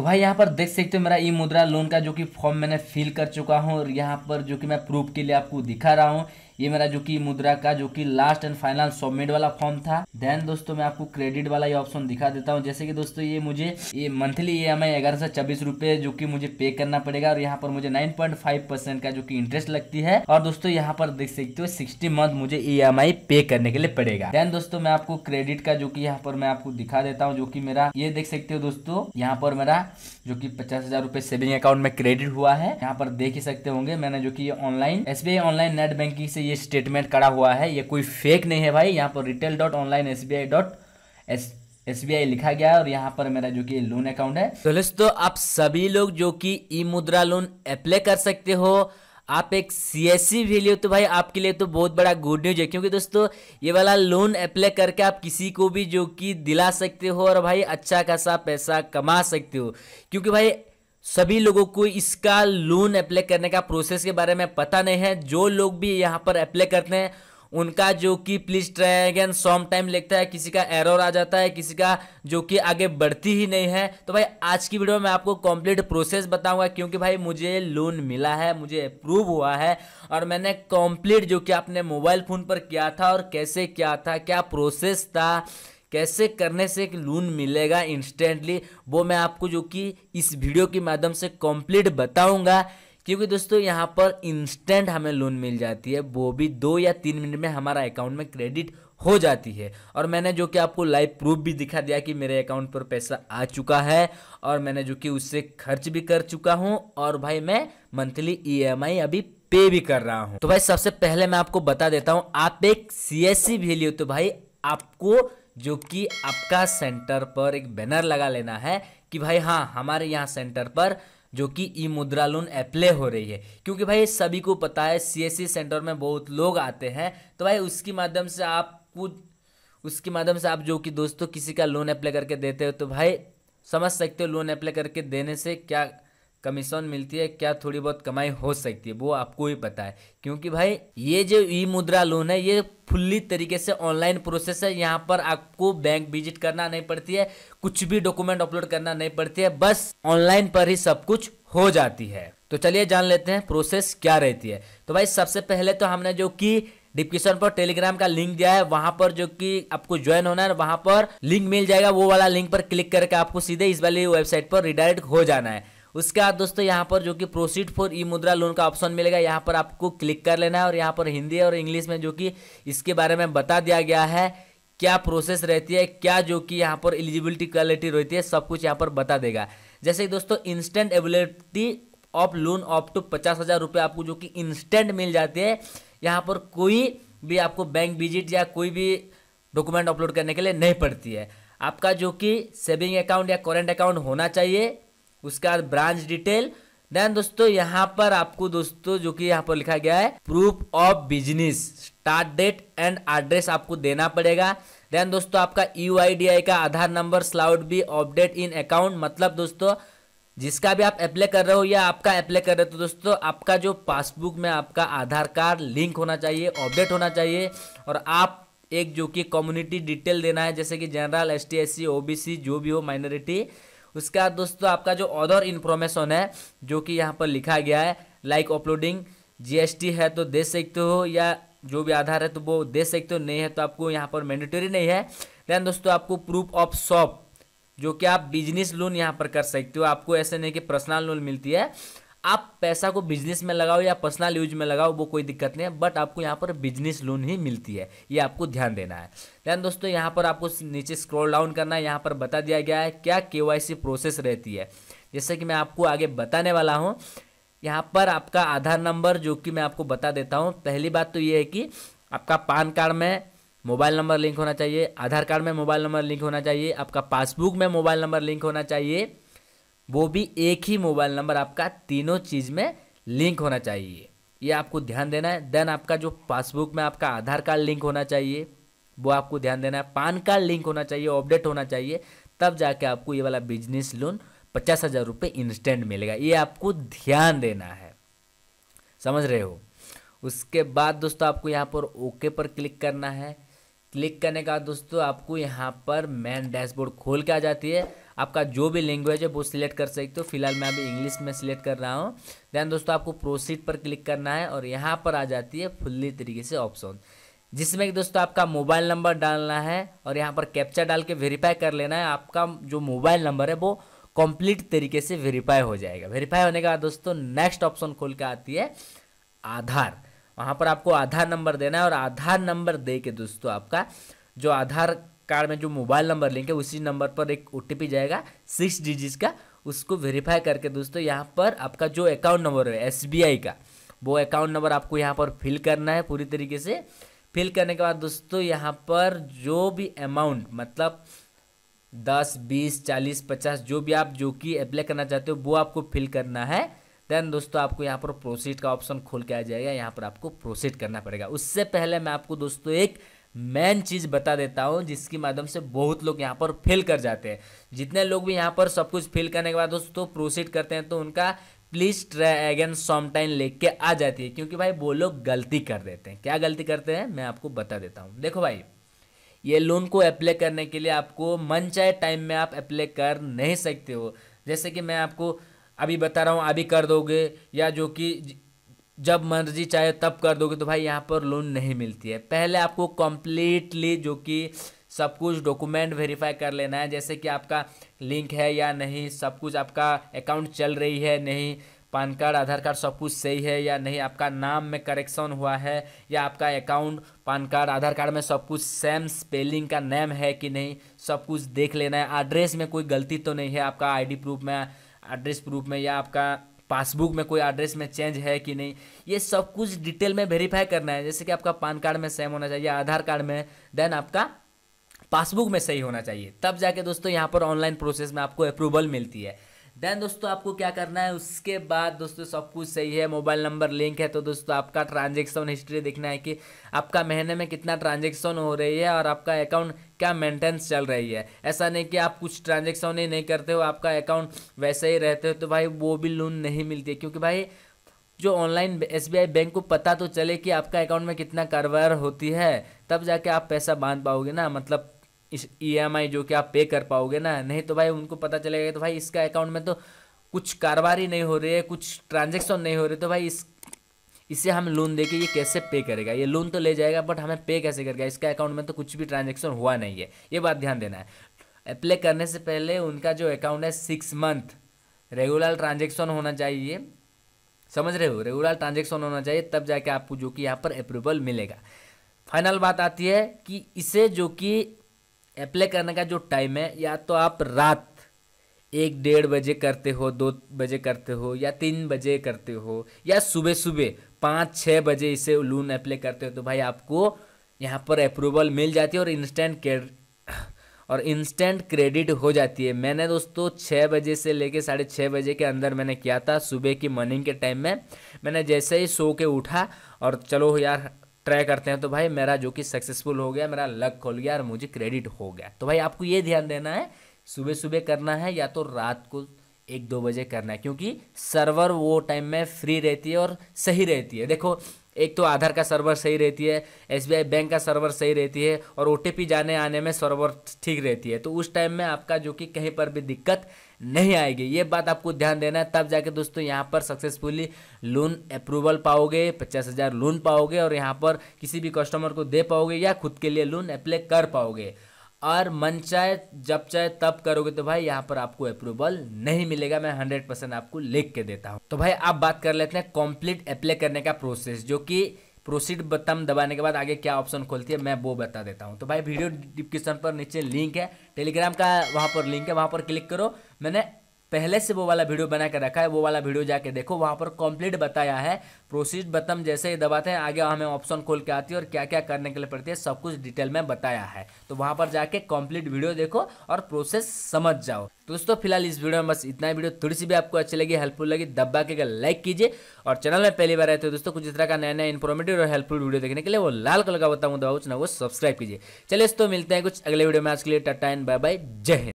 तो भाई यहाँ पर देख सकते हो मेरा ई मुद्रा लोन का जो कि फॉर्म मैंने फिल कर चुका हूँ और यहाँ पर जो कि मैं प्रूफ के लिए आपको दिखा रहा हूँ ये मेरा जो कि मुद्रा का जो कि लास्ट एंड फाइनल सबमिट वाला फॉर्म था देन दोस्तों मैं आपको क्रेडिट वाला ये ऑप्शन दिखा देता हूँ जैसे कि दोस्तों ये मुझे ये मंथली ई एम आई ग्यारह सौ छब्बीस रुपये जो कि मुझे पे करना पड़ेगा और यहाँ पर मुझे नाइन पॉइंट फाइव परसेंट का जो कि इंटरेस्ट लगती है और दोस्तों यहाँ पर देख सकते हो सिक्सटी मंथ मुझे ई एम आई पे करने के लिए पड़ेगा देन दोस्तों मैं आपको क्रेडिट का जो की यहाँ पर मैं आपको दिखा देता हूँ जो की मेरा ये देख सकते हो दोस्तों यहाँ पर मेरा जो की पचास हजार रुपये सेविंग अकाउंट में क्रेडिट हुआ है यहाँ पर देख ही सकते होंगे मैंने जो की online S B I online net banking से ये स्टेटमेंट करा हुआ है ये कोई फेक नहीं है भाई यहाँ पर retail dot online S B I dot S S लिखा गया है और यहाँ पर मेरा जो कि लोन अकाउंट है तो दोस्तों तो आप सभी लोग जो कि ई मुद्रा लोन अप्लाई कर सकते हो आप एक सी एस सी भी लिये तो भाई आपके लिए तो बहुत बड़ा गुड न्यूज है क्योंकि दोस्तों ये वाला लोन अप्लाई करके आप किसी को भी जो कि दिला सकते हो और भाई अच्छा खासा पैसा कमा सकते हो क्योंकि भाई सभी लोगों को इसका लोन अप्लाई करने का प्रोसेस के बारे में पता नहीं है जो लोग भी यहाँ पर अप्लाई करते हैं उनका जो कि please try again some time लगता है किसी का एरर आ जाता है किसी का जो कि आगे बढ़ती ही नहीं है तो भाई आज की वीडियो में आपको कंप्लीट प्रोसेस बताऊंगा क्योंकि भाई मुझे लोन मिला है मुझे अप्रूव हुआ है और मैंने कंप्लीट जो कि आपने मोबाइल फ़ोन पर किया था और कैसे किया था क्या प्रोसेस था कैसे करने से एक लोन मिलेगा इंस्टेंटली वो मैं आपको जो कि इस वीडियो के माध्यम से कंप्लीट बताऊंगा क्योंकि दोस्तों यहाँ पर इंस्टेंट हमें लोन मिल जाती है वो भी दो या तीन मिनट में हमारा अकाउंट में क्रेडिट हो जाती है और मैंने जो कि आपको लाइव प्रूफ भी दिखा दिया कि मेरे अकाउंट पर पैसा आ चुका है और मैंने जो कि उससे खर्च भी कर चुका हूँ और भाई मैं मंथली ई e अभी पे भी कर रहा हूँ तो भाई सबसे पहले मैं आपको बता देता हूँ आप एक सी एस सी भी लिये तो भाई आपको जो कि आपका सेंटर पर एक बैनर लगा लेना है कि भाई हाँ हमारे यहाँ सेंटर पर जो कि ई मुद्रा लोन अप्लाई हो रही है क्योंकि भाई सभी को पता है सीएससी सेंटर e में बहुत लोग आते हैं तो भाई उसके माध्यम से आप कुछ उसके माध्यम से आप जो कि दोस्तों किसी का लोन अप्लाई करके देते हो तो भाई समझ सकते हो लोन अप्लाई करके देने से क्या कमीशन मिलती है क्या थोड़ी बहुत कमाई हो सकती है वो आपको ही पता है क्योंकि भाई ये जो ई मुद्रा लोन है ये फुल्ली तरीके से ऑनलाइन प्रोसेस है यहाँ पर आपको बैंक विजिट करना नहीं पड़ती है कुछ भी डॉक्यूमेंट अपलोड करना नहीं पड़ती है बस ऑनलाइन पर ही सब कुछ हो जाती है तो चलिए जान लेते हैं प्रोसेस क्या रहती है तो भाई सबसे पहले तो हमने जो कि डिस्क्रिप्शन पर टेलीग्राम का लिंक दिया है वहां पर जो कि आपको ज्वाइन होना है वहां पर लिंक मिल जाएगा वो वाला लिंक पर क्लिक करके आपको सीधे इस वाली वेबसाइट पर रिडायरेक्ट हो जाना है उसके बाद दोस्तों यहाँ पर जो कि प्रोसीड फॉर ई मुद्रा लोन का ऑप्शन मिलेगा यहाँ पर आपको क्लिक कर लेना है और यहाँ पर हिंदी और इंग्लिश में जो कि इसके बारे में बता दिया गया है क्या प्रोसेस रहती है क्या जो कि यहाँ पर एलिजिबिलिटी क्वालिटी रहती है सब कुछ यहाँ पर बता देगा जैसे दोस्तों instant ability of loan up टू पचास हज़ार रुपये आपको जो कि इंस्टेंट मिल जाती है यहाँ पर कोई भी आपको बैंक विजिट या कोई भी डॉक्यूमेंट अपलोड करने के लिए नहीं पड़ती है आपका जो कि सेविंग अकाउंट या करेंट अकाउंट होना चाहिए उसके बाद ब्रांच डिटेल देन दोस्तों यहाँ पर आपको दोस्तों जो कि यहाँ पर लिखा गया है proof of business start date and address आपको देना पड़ेगा देन दोस्तों आपका यू e का Aadhaar number should be update in account मतलब दोस्तों जिसका भी आप अप्लाई कर रहे हो या आपका अप्लाई कर रहे हो तो दोस्तों आपका जो पासबुक में आपका आधार कार्ड लिंक होना चाहिए अपडेट होना चाहिए और आप एक जो कि कम्युनिटी डिटेल देना है जैसे कि general S T S C O B C जो भी हो माइनॉरिटी उसके बाद दोस्तों आपका जो अदर इन्फॉर्मेशन है जो कि यहाँ पर लिखा गया है लाइक अपलोडिंग जीएसटी है तो दे सकते हो या जो भी आधार है तो वो दे सकते हो नहीं है तो आपको यहाँ पर मैंडेटरी नहीं है देन दोस्तों आपको प्रूफ ऑफ शॉप जो कि आप बिजनेस लोन यहाँ पर कर सकते हो आपको ऐसे नहीं कि पर्सनल लोन मिलती है आप पैसा को बिजनेस में लगाओ या पर्सनल यूज में लगाओ वो कोई दिक्कत नहीं है बट आपको यहाँ पर बिजनेस लोन ही मिलती है ये आपको ध्यान देना है ध्यान दोस्तों यहाँ पर आपको नीचे स्क्रॉल डाउन करना है यहाँ पर बता दिया गया है क्या के प्रोसेस रहती है जैसे कि मैं आपको आगे बताने वाला हूँ यहाँ पर आपका आधार नंबर जो कि मैं आपको बता देता हूँ पहली बात तो ये है कि आपका पान कार्ड में मोबाइल नंबर लिंक होना चाहिए आधार कार्ड में मोबाइल नंबर लिंक होना चाहिए आपका पासबुक में मोबाइल नंबर लिंक होना चाहिए वो भी एक ही मोबाइल नंबर आपका तीनों चीज़ में लिंक होना चाहिए ये आपको ध्यान देना है देन आपका जो पासबुक में आपका आधार कार्ड लिंक होना चाहिए वो आपको ध्यान देना है पान कार्ड लिंक होना चाहिए अपडेट होना चाहिए तब जाके आपको ये वाला बिजनेस लोन पचास हज़ार रुपये इंस्टेंट मिलेगा ये आपको ध्यान देना है समझ रहे हो उसके बाद दोस्तों आपको यहाँ पर ओके पर क्लिक करना है क्लिक करने का दोस्तों आपको यहाँ पर मेन डैशबोर्ड खोल के आ जाती है आपका जो भी लैंग्वेज है वो सिलेक्ट कर सकते हो फिलहाल मैं अभी इंग्लिश में सिलेक्ट कर रहा हूँ देन दोस्तों आपको प्रोसीड पर क्लिक करना है और यहाँ पर आ जाती है फुल्ली तरीके से ऑप्शन जिसमें कि दोस्तों आपका मोबाइल नंबर डालना है और यहाँ पर कैप्चर डाल के वेरीफाई कर लेना है आपका जो मोबाइल नंबर है वो कंप्लीट तरीके से वेरीफाई हो जाएगा वेरीफाई होने के बाद दोस्तों नेक्स्ट ऑप्शन खोल के आती है आधार वहाँ पर आपको आधार नंबर देना है और आधार नंबर दे के दोस्तों आपका जो आधार कार्ड में जो मोबाइल नंबर लिंक है उसी नंबर पर एक ओ जाएगा सिक्स डिजिट का उसको वेरीफाई करके दोस्तों यहाँ पर आपका जो अकाउंट नंबर है एस का वो अकाउंट नंबर आपको यहाँ पर फिल करना है पूरी तरीके से फिल करने के बाद दोस्तों यहाँ पर जो भी अमाउंट मतलब दस बीस चालीस पचास जो भी आप जो कि अप्लाई करना चाहते हो वो आपको फिल करना है देन दोस्तों आपको यहाँ पर प्रोसीड का ऑप्शन खोल के आ जाएगा यहाँ पर आपको प्रोसीड करना पड़ेगा उससे पहले मैं आपको दोस्तों एक मेन चीज़ बता देता हूँ जिसके माध्यम से बहुत लोग यहाँ पर फेल कर जाते हैं जितने लोग भी यहाँ पर सब कुछ फेल करने के बाद दोस्तों तो प्रोसीड करते हैं तो उनका प्लीज ट्राई अगेन समटाइम लेख के आ जाती है क्योंकि भाई वो लोग गलती कर देते हैं क्या गलती करते हैं मैं आपको बता देता हूँ देखो भाई ये लोन को अप्लाई करने के लिए आपको मन चाहे टाइम में आप अप्लाई कर नहीं सकते हो जैसे कि मैं आपको अभी बता रहा हूँ अभी कर दोगे या जो कि जब मर्जी चाहे तब कर दोगे तो भाई यहाँ पर लोन नहीं मिलती है पहले आपको कम्प्लीटली जो कि सब कुछ डॉक्यूमेंट वेरीफाई कर लेना है जैसे कि आपका लिंक है या नहीं सब कुछ आपका अकाउंट चल रही है नहीं पान कार्ड आधार कार्ड सब कुछ सही है या नहीं आपका नाम में करेक्शन हुआ है या आपका अकाउंट पान कार्ड आधार कार्ड में सब कुछ सेम स्पेलिंग का नेम है कि नहीं सब कुछ देख लेना है एड्रेस में कोई गलती तो नहीं है आपका आईडी प्रूफ में एड्रेस प्रूफ में या आपका पासबुक में कोई एड्रेस में चेंज है कि नहीं ये सब कुछ डिटेल में वेरीफाई करना है जैसे कि आपका पान कार्ड में सेम होना चाहिए आधार कार्ड में देन आपका पासबुक में सही होना चाहिए तब जाके दोस्तों यहाँ पर ऑनलाइन प्रोसेस में आपको अप्रूवल मिलती है देन दोस्तों आपको क्या करना है उसके बाद दोस्तों सब कुछ सही है मोबाइल नंबर लिंक है तो दोस्तों आपका ट्रांजेक्शन हिस्ट्री देखना है कि आपका महीने में कितना ट्रांजेक्शन हो रही है और आपका अकाउंट क्या मेंटेनेंस चल रही है ऐसा नहीं कि आप कुछ ट्रांजेक्शन ही नहीं करते हो आपका अकाउंट वैसे ही रहते हो तो भाई वो भी लोन नहीं मिलती क्योंकि भाई जो ऑनलाइन एस बैंक को पता तो चले कि आपका अकाउंट में कितना कारोबार होती है तब जाके आप पैसा बांध पाओगे ना मतलब इस ई e जो कि आप पे कर पाओगे ना नहीं तो भाई उनको पता चलेगा तो भाई इसका अकाउंट में तो कुछ कारोबारी नहीं हो रही है कुछ ट्रांजेक्शन नहीं हो रहे तो भाई इस इसे हम लोन देके ये कैसे पे करेगा ये लोन तो ले जाएगा बट हमें पे कैसे करेगा इसका अकाउंट में तो कुछ भी ट्रांजेक्शन हुआ नहीं है ये बात ध्यान देना है अप्लाई करने से पहले उनका जो अकाउंट है सिक्स मंथ रेगुलर ट्रांजेक्शन होना चाहिए समझ रहे हो रेगुलर ट्रांजेक्शन होना चाहिए तब जाके आपको जो कि यहाँ पर अप्रूवल मिलेगा फाइनल बात आती है कि इसे जो कि अप्लाई करने का जो टाइम है या तो आप रात एक डेढ़ बजे करते हो दो बजे करते हो या तीन बजे करते हो या सुबह सुबह पाँच छः बजे इसे लोन अप्लाई करते हो तो भाई आपको यहाँ पर अप्रूवल मिल जाती है और इंस्टेंट और इंस्टेंट क्रेडिट हो जाती है मैंने दोस्तों छः बजे से लेके साढ़े छः बजे के अंदर मैंने किया था सुबह की मॉर्निंग के टाइम में मैंने जैसे ही सो के उठा और चलो यार ट्राई करते हैं तो भाई मेरा जो कि सक्सेसफुल हो गया मेरा लक खोल गया और मुझे क्रेडिट हो गया तो भाई आपको ये ध्यान देना है सुबह सुबह करना है या तो रात को एक दो बजे करना है क्योंकि सर्वर वो टाइम में फ्री रहती है और सही रहती है देखो एक तो आधार का सर्वर सही रहती है एस बैंक का सर्वर सही रहती है और ओ जाने आने में सर्वर ठीक रहती है तो उस टाइम में आपका जो कि कहीं पर भी दिक्कत नहीं आएगी ये बात आपको ध्यान देना है तब जाके दोस्तों यहाँ पर सक्सेसफुली लोन अप्रूवल पाओगे पचास हज़ार लोन पाओगे और यहाँ पर किसी भी कस्टमर को दे पाओगे या खुद के लिए लोन अप्लाई कर पाओगे और मन चाहे जब चाहे तब करोगे तो भाई यहाँ पर आपको अप्रूवल नहीं मिलेगा मैं हंड्रेड परसेंट आपको लिख के देता हूँ तो भाई आप बात कर लेते हैं कॉम्प्लीट अप्लाई करने का प्रोसेस जो कि प्रोसीड बटन दबाने के बाद आगे क्या ऑप्शन खोलती है मैं वो बता देता हूँ तो भाई वीडियो डिस्क्रिप्शन पर नीचे लिंक है टेलीग्राम का वहाँ पर लिंक है वहाँ पर क्लिक करो मैंने पहले से वो वाला वीडियो बना के रखा है वो वाला वीडियो जाके देखो वहाँ पर कंप्लीट बताया है प्रोसीड बतम जैसे ही दबाते हैं आगे हमें ऑप्शन खोल के आती है और क्या क्या करने के लिए पड़ती है सब कुछ डिटेल में बताया है तो वहाँ पर जाके कंप्लीट वीडियो देखो और प्रोसेस समझ जाओ दोस्तों फिलहाल इस वीडियो में बस इतना ही वीडियो थोड़ी सी भी आपको अच्छी लगी हेल्पफुल लगी दबा के लाइक कीजिए और चैनल में पहली बार आए थे तो दोस्तों कुछ इस तरह का नया नया इन्फॉर्मेटिव और हेल्पफुल वीडियो देखने के लिए वो लाल कलर का बताऊँ दबाऊ ना वो सब्सक्राइब कीजिए चलिए दोस्तों मिलते हैं कुछ अगले वीडियो में आज के लिए टाटा एंड बाय बाय जय हिंद